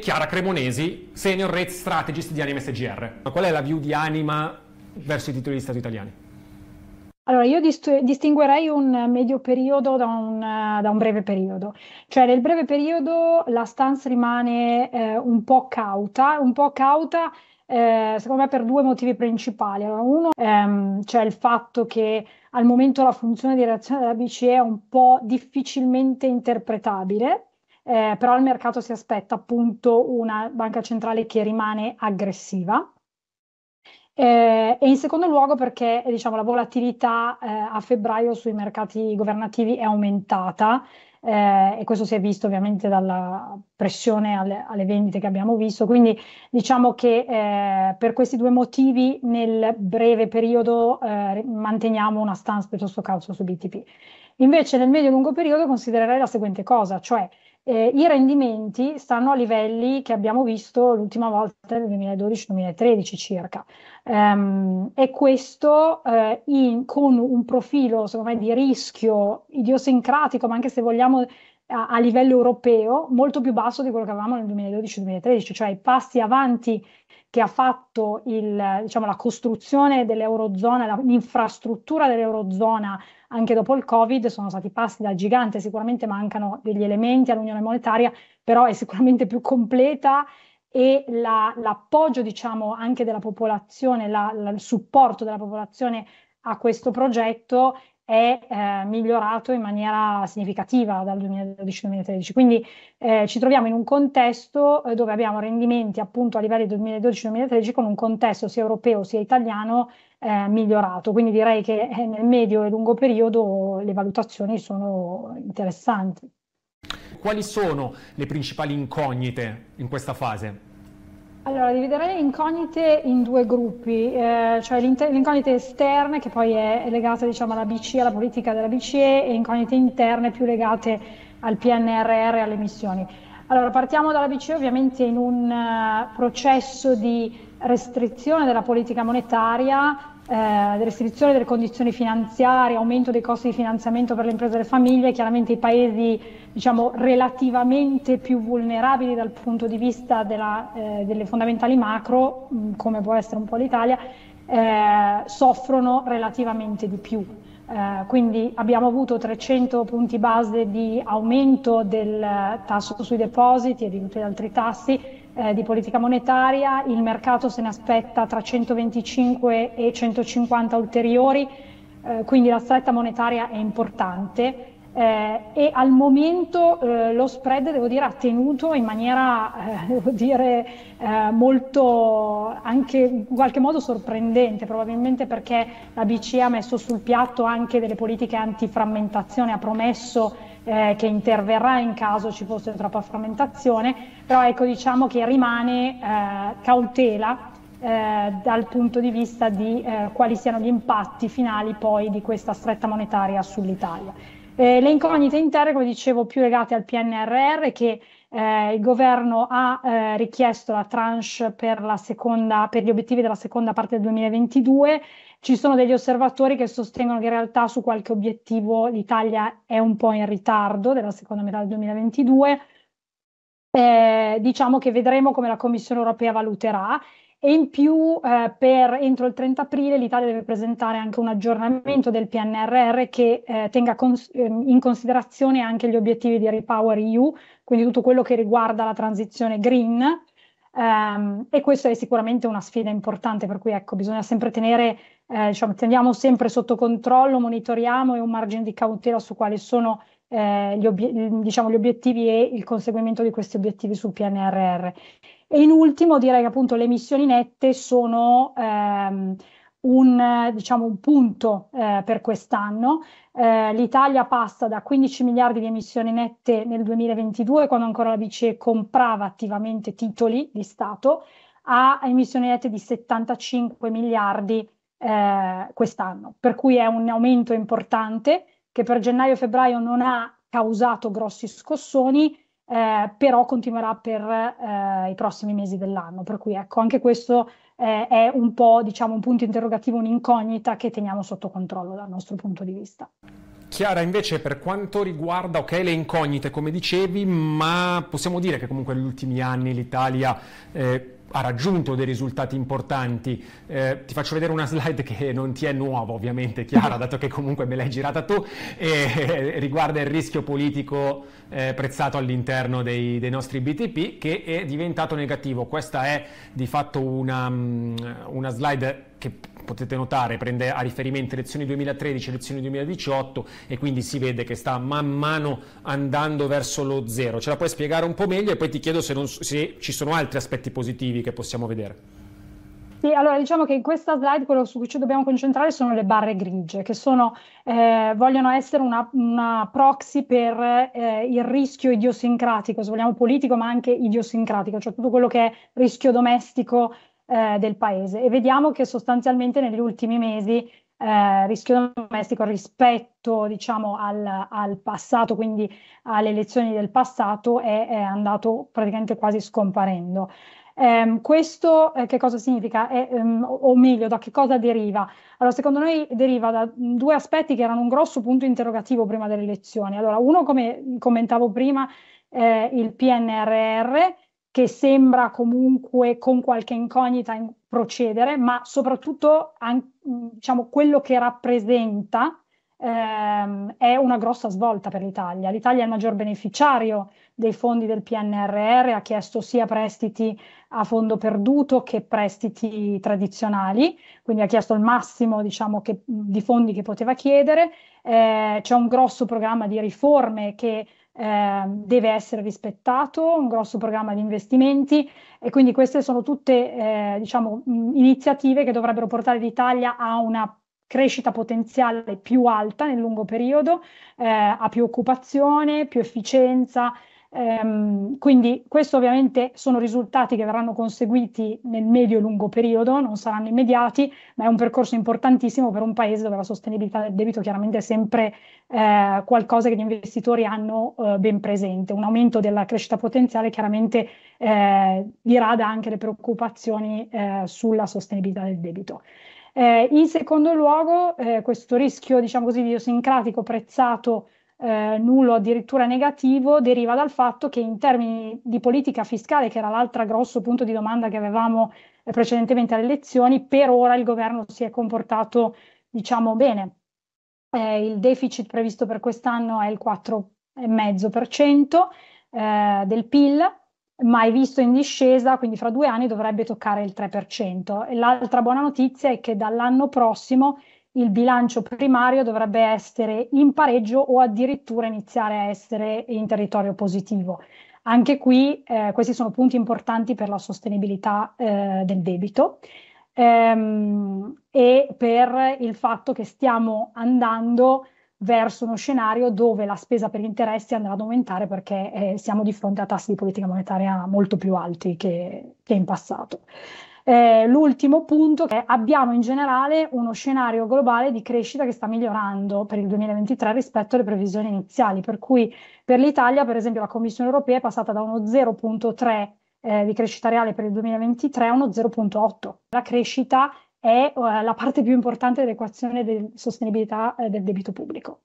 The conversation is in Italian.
Chiara Cremonesi, senior rate strategist di Anima SGR. Ma qual è la view di Anima verso i titoli di Stato italiani? Allora, io dist- distinguerei un medio periodo da un, da un, breve periodo. Cioè, nel breve periodo la stance rimane eh, un po' cauta, un po' cauta eh, secondo me per due motivi principali. Allora, uno, ehm, cioè il fatto che al momento la funzione di reazione della BCE è un po' difficilmente interpretabile, eh, però il mercato si aspetta appunto una banca centrale che rimane aggressiva. Eh, e in secondo luogo perché diciamo, la volatilità eh, a febbraio sui mercati governativi è aumentata eh, e questo si è visto ovviamente dalla pressione alle, alle vendite che abbiamo visto. Quindi diciamo che eh, per questi due motivi nel breve periodo eh, manteniamo una stance piuttosto cauta su BTP. Invece nel medio e lungo periodo considererei la seguente cosa, cioè eh, i rendimenti stanno a livelli che abbiamo visto l'ultima volta nel 2012-2013 circa. Um, e questo eh, in, con un profilo, secondo me, di rischio idiosincratico, ma anche se vogliamo a, a livello europeo, molto più basso di quello che avevamo nel 2012-2013, cioè i passi avanti che ha fatto il, diciamo, la costruzione dell'Eurozona, la, l'infrastruttura dell'Eurozona anche dopo il Covid sono stati passi dal gigante, sicuramente mancano degli elementi all'unione monetaria, però è sicuramente più completa e la, l'appoggio diciamo anche della popolazione, la, la, il supporto della popolazione a questo progetto è eh, migliorato in maniera significativa dal 2012-2013. Quindi eh, ci troviamo in un contesto eh, dove abbiamo rendimenti appunto a livelli 2012-2013 con un contesto sia europeo sia italiano eh, migliorato. Quindi direi che eh, nel medio e lungo periodo le valutazioni sono interessanti. Quali sono le principali incognite in questa fase? Allora, dividerei le incognite in due gruppi, eh, cioè le incognite esterne che poi è legata diciamo, alla BCE, alla politica della BCE e incognite interne più legate al PNRR e alle missioni. Allora, partiamo dalla BCE ovviamente in un eh, processo di restrizione della politica monetaria, eh, restrizione delle condizioni finanziarie, aumento dei costi di finanziamento per le imprese e le famiglie, chiaramente i paesi diciamo, relativamente più vulnerabili dal punto di vista della, eh, delle fondamentali macro, come può essere un po' l'Italia, eh, soffrono relativamente di più. Eh, quindi abbiamo avuto 300 punti base di aumento del tasso sui depositi e di tutti gli altri tassi eh, di politica monetaria, il mercato se ne aspetta tra 125 e 150 ulteriori, eh, quindi la stretta monetaria è importante eh, e al momento eh, lo spread devo dire ha tenuto in maniera eh, devo dire eh, molto anche in qualche modo sorprendente probabilmente perché la BCE ha messo sul piatto anche delle politiche antiframmentazione ha promesso eh, che interverrà in caso ci fosse troppa frammentazione però ecco diciamo che rimane eh, cautela eh, dal punto di vista di eh, quali siano gli impatti finali poi di questa stretta monetaria sull'Italia. Eh, le incognite interne, come dicevo, più legate al PNRR che eh, il governo ha eh, richiesto la tranche per, la seconda, per gli obiettivi della seconda parte del 2022. Ci sono degli osservatori che sostengono che in realtà su qualche obiettivo l'Italia è un po' in ritardo della seconda metà del 2022. diciamo che vedremo come la Commissione europea valuterà e in più eh, per entro il 30 aprile l'Italia deve presentare anche un aggiornamento del PNRR che eh, tenga cons- ehm, in considerazione anche gli obiettivi di Repower EU, quindi tutto quello che riguarda la transizione green. Ehm, e questa è sicuramente una sfida importante, per cui ecco, bisogna sempre tenere, eh, diciamo, teniamo sempre sotto controllo, monitoriamo e un margine di cautela su quali sono eh, gli, obiet- diciamo, gli obiettivi e il conseguimento di questi obiettivi sul PNRR. E in ultimo direi che appunto le emissioni nette sono ehm, un, diciamo, un, punto eh, per quest'anno. Eh, L'Italia passa da 15 miliardi di emissioni nette nel 2022, quando ancora la BCE comprava attivamente titoli di Stato, a emissioni nette di 75 miliardi eh, quest'anno, per cui è un aumento importante che per gennaio-febbraio e non ha causato grossi scossoni, eh, però continuerà per eh, i prossimi mesi dell'anno. Per cui ecco, anche questo eh, è un po' diciamo un punto interrogativo, un'incognita che teniamo sotto controllo dal nostro punto di vista. Chiara, invece per quanto riguarda okay, le incognite, come dicevi, ma possiamo dire che comunque negli ultimi anni l'Italia eh, ha raggiunto dei risultati importanti. Eh, ti faccio vedere una slide che non ti è nuova, ovviamente, Chiara, dato che comunque me l'hai girata tu, e, eh, riguarda il rischio politico eh, prezzato all'interno dei, dei, nostri BTP, che è diventato negativo. Questa è di fatto una, mm, una slide che potete notare prende a riferimento elezioni 2013 elezioni 2018 e quindi si vede che sta man mano andando verso lo zero ce la puoi spiegare un po' meglio e poi ti chiedo se, non, se ci sono altri aspetti positivi che possiamo vedere sì, allora diciamo che in questa slide quello su cui ci dobbiamo concentrare sono le barre grigie, che sono, eh, vogliono essere una, una proxy per eh, il rischio idiosincratico, se vogliamo politico, ma anche idiosincratico, cioè tutto quello che è rischio domestico, eh, del paese e vediamo che sostanzialmente negli ultimi mesi eh, rischio domestico rispetto diciamo, al, al, passato, quindi alle elezioni del passato, è, è andato praticamente quasi scomparendo. Eh, questo eh, che cosa significa? È, ehm, o meglio, da che cosa deriva? Allora, secondo noi deriva da due aspetti che erano un grosso punto interrogativo prima delle elezioni. Allora, uno, come commentavo prima, eh, il PNRR, che sembra comunque con qualche incognita in procedere, ma soprattutto an- diciamo, quello che rappresenta ehm, è una grossa svolta per l'Italia. L'Italia è il maggior beneficiario dei fondi del PNRR, ha chiesto sia prestiti a fondo perduto che prestiti tradizionali, quindi ha chiesto il massimo diciamo, che, di fondi che poteva chiedere. Eh, c'è un grosso programma di riforme che eh, deve essere rispettato, un grosso programma di investimenti e quindi queste sono tutte eh, diciamo, mm, iniziative che dovrebbero portare l'Italia a una crescita potenziale più alta nel lungo periodo, eh, a più occupazione, più efficienza, Ehm, quindi questo ovviamente sono risultati che verranno conseguiti nel medio e lungo periodo, non saranno immediati, ma è un percorso importantissimo per un paese dove la sostenibilità del debito chiaramente è sempre eh, qualcosa che gli investitori hanno eh, ben presente. Un aumento della crescita potenziale chiaramente eh, dirada anche le preoccupazioni eh, sulla sostenibilità del debito. Eh, in secondo luogo, eh, questo rischio, diciamo così, idiosincratico prezzato eh, nullo addirittura negativo deriva dal fatto che in termini di politica fiscale, che era l'altro grosso punto di domanda che avevamo eh, precedentemente alle elezioni, per ora il governo si è comportato diciamo bene. Eh, il deficit previsto per quest'anno è il 4,5% eh, del PIL, ma è visto in discesa, quindi fra due anni dovrebbe toccare il 3%. E l'altra buona notizia è che dall'anno prossimo il bilancio primario dovrebbe essere in pareggio o addirittura iniziare a essere in territorio positivo. Anche qui eh, questi sono punti importanti per la sostenibilità eh, del debito ehm, e per il fatto che stiamo andando verso uno scenario dove la spesa per gli interessi andrà ad aumentare perché eh, siamo di fronte a tassi di politica monetaria molto più alti che, che in passato eh, l'ultimo punto è che abbiamo in generale uno scenario globale di crescita che sta migliorando per il 2023 rispetto alle previsioni iniziali, per cui per l'Italia, per esempio, la Commissione europea è passata da uno 0.3 eh, di crescita reale per il 2023 a uno 0.8. La crescita è eh, la parte più importante dell'equazione di sostenibilità eh, del debito pubblico.